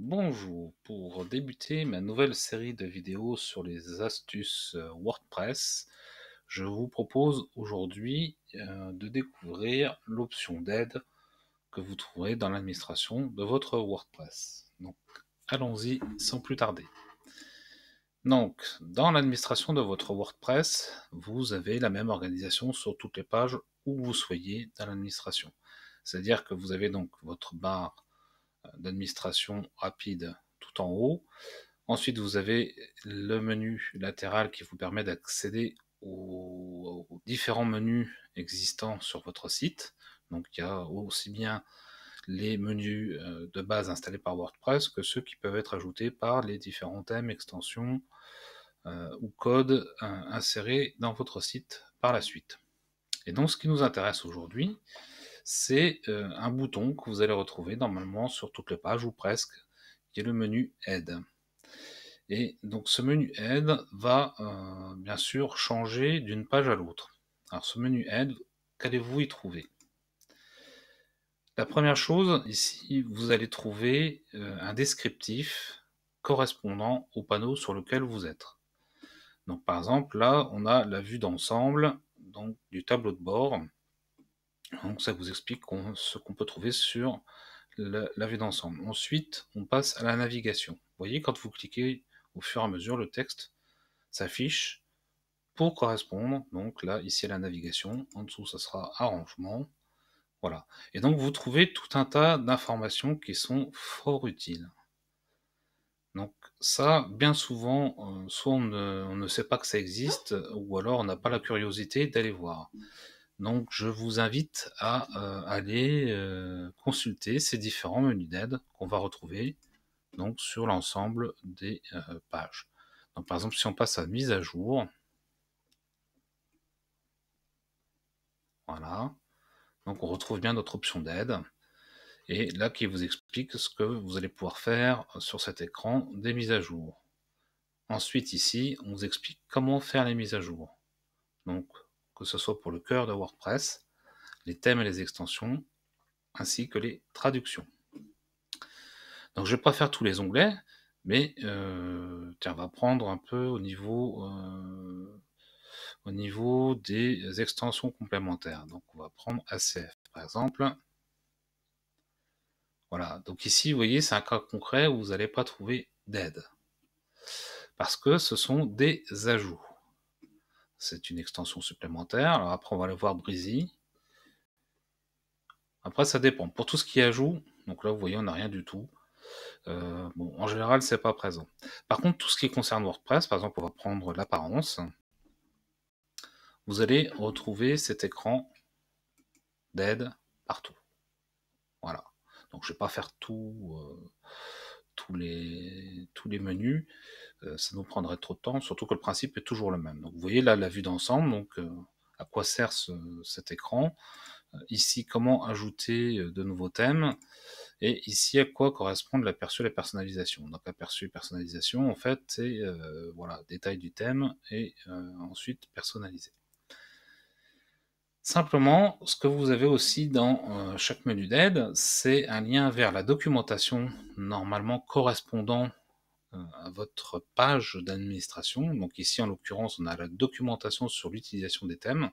Bonjour, pour débuter ma nouvelle série de vidéos sur les astuces euh, WordPress, je vous propose aujourd'hui euh, de découvrir l'option d'aide que vous trouverez dans l'administration de votre WordPress. Donc allons-y sans plus tarder. Donc dans l'administration de votre WordPress, vous avez la même organisation sur toutes les pages où vous soyez dans l'administration. C'est-à-dire que vous avez donc votre barre d'administration rapide tout en haut. Ensuite, vous avez le menu latéral qui vous permet d'accéder aux, différents menus existants sur votre site. Donc, il y a aussi bien les menus euh, de base installés par WordPress que ceux qui peuvent être ajoutés par les différents thèmes, extensions euh, ou codes euh, insérés dans votre site par la suite. Et donc, ce qui nous intéresse aujourd'hui, c'est euh, un bouton que vous allez retrouver normalement sur toutes les pages ou presque, qui est le menu Aide. Et donc ce menu Aide va euh, bien sûr changer d'une page à l'autre. Alors ce menu Aide, qu'allez-vous y trouver La première chose, ici, vous allez trouver euh, un descriptif correspondant au panneau sur lequel vous êtes. Donc par exemple, là, on a la vue d'ensemble donc du tableau de bord donc ça vous explique ce qu'on peut trouver sur la, vue d'ensemble. Ensuite, on passe à la navigation. Vous voyez, quand vous cliquez au fur et à mesure, le texte s'affiche pour correspondre. Donc là, ici à la navigation, en dessous, ça sera arrangement. Voilà. Et donc, vous trouvez tout un tas d'informations qui sont fort utiles. Donc ça, bien souvent, euh, soit on ne, sait pas que ça existe, ou alors on n'a pas la curiosité d'aller voir. Donc je vous invite à euh, aller euh, consulter ces différents menus d'aide qu'on va retrouver donc, sur l'ensemble des euh, pages. Donc par exemple si on passe à mise à jour, voilà, donc on retrouve bien notre option d'aide. Et là qui vous explique ce que vous allez pouvoir faire sur cet écran des mises à jour. Ensuite ici, on vous explique comment faire les mises à jour. Donc que ce soit pour le cœur de WordPress, les thèmes et les extensions, ainsi que les traductions. Donc je vais pas faire tous les onglets, mais euh, on va prendre un peu au niveau, euh, au niveau des extensions complémentaires. Donc on va prendre ACF par exemple. Voilà, donc ici, vous voyez, c'est un cas concret où vous n'allez pas trouver d'aide. Parce que ce sont des ajouts. C'est une extension supplémentaire. Alors après, on va aller voir Breezy. Après, ça dépend. Pour tout ce qui ajoute, donc là, vous voyez, on n'a rien du tout. Euh, bon, en général, c'est pas présent. Par contre, tout ce qui concerne WordPress, par exemple, on va prendre l'apparence. Vous allez retrouver cet écran d'aide partout. Voilà. Donc, je vais pas faire tout. Euh, tous les, tous les menus, euh, ça nous prendrait trop de temps, surtout que le principe est toujours le même. Donc vous voyez là la vue d'ensemble, donc euh, à quoi sert cet écran. Euh, ici, comment ajouter de nouveaux thèmes. Et ici, à quoi correspond l'aperçu et la personnalisation. Donc aperçu et personnalisation, en fait, c'est voilà, détail du thème et ensuite personnaliser Simplement, ce que vous avez aussi dans euh, chaque menu d'aide, c'est un lien vers la documentation normalement correspondant euh, à votre page d'administration. Donc ici, en l'occurrence, on a la documentation sur l'utilisation des thèmes.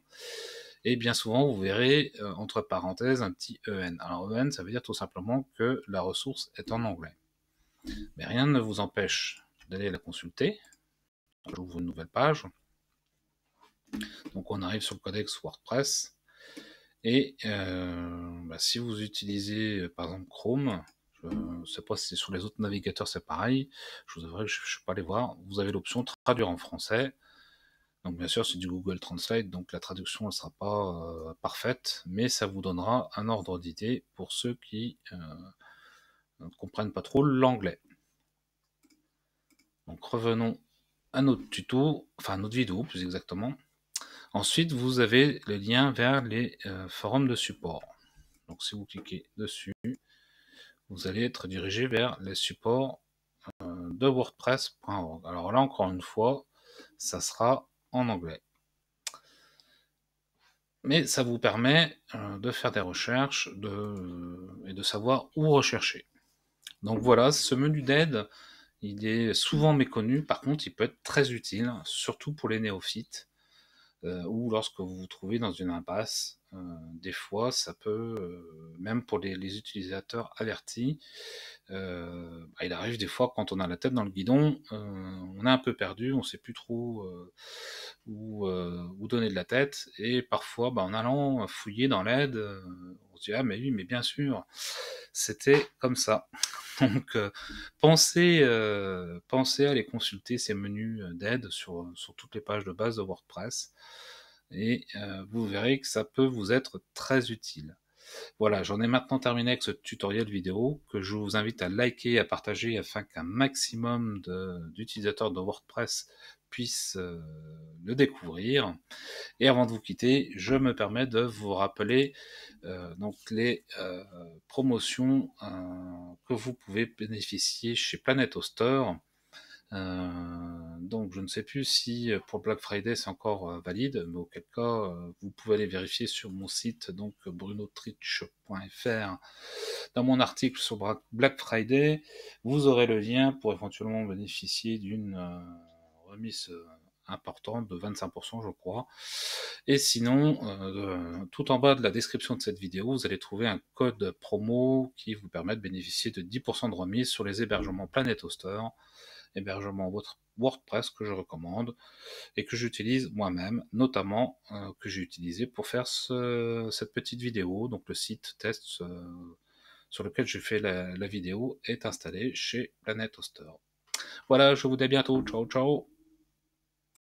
Et bien souvent, vous verrez euh, entre parenthèses un petit EN. Alors EN, ça veut dire tout simplement que la ressource est en anglais. Mais rien ne vous empêche d'aller la consulter. J'ouvre une nouvelle page. Donc on arrive sur le codex WordPress. Et euh, bah, si vous utilisez euh, par exemple Chrome, je ne sais pas si sur les autres navigateurs c'est pareil, je vous avouerai que je ne suis pas allé voir, vous avez l'option traduire en français. Donc bien sûr c'est du Google Translate, donc la traduction ne sera pas euh, parfaite, mais ça vous donnera un ordre d'idée pour ceux qui ne comprennent pas trop l'anglais. Donc revenons à notre tuto, enfin à notre vidéo plus exactement. Ensuite, vous avez le lien vers les euh, forums de support. Donc, si vous cliquez dessus, vous allez être dirigé vers les supports euh, de WordPress.org. Alors là, encore une fois, ça sera en anglais. Mais ça vous permet euh, de faire des recherches et de savoir où rechercher. Donc voilà, ce menu d'aide, il est souvent méconnu. Par contre, il peut être très utile, surtout pour les néophytes euh, ou lorsque vous vous trouvez dans une impasse. Euh, des fois, ça peut, euh, même pour les, utilisateurs avertis, bah, il arrive des fois quand on a la tête dans le guidon, on est un peu perdu, on ne sait plus trop où, donner de la tête, et parfois, bah, en allant fouiller dans l'aide, ah mais oui, mais bien sûr, c'était comme ça. Donc euh, pensez, euh, pensez à aller consulter ces menus euh, d'aide sur, toutes les pages de base de WordPress et vous verrez que ça peut vous être très utile. Voilà, j'en ai maintenant terminé avec ce tutoriel vidéo que je vous invite à liker, à partager afin qu'un maximum d'utilisateurs de, WordPress puissent euh, le découvrir. Et avant de vous quitter, je me permets de vous rappeler euh, donc les euh, promotions que vous pouvez bénéficier chez Planet Hoster donc je ne sais plus si euh, pour Black Friday c'est encore euh, valide, mais auquel cas euh, vous pouvez aller vérifier sur mon site donc brunotrich.fr, Dans mon article sur Black Friday, vous aurez le lien pour éventuellement bénéficier d'une remise importante de 25% je crois. Et sinon, tout en bas de la description de cette vidéo, vous allez trouver un code promo qui vous permet de bénéficier de 10% de remise sur les hébergements Planet hébergement votre WordPress que je recommande et que j'utilise moi-même, notamment euh, que j'ai utilisé pour faire cette petite vidéo. Donc le site test euh, sur lequel j'ai fait la, vidéo est installé chez Planet Hoster. Voilà, je vous dis à bientôt. Ciao, ciao.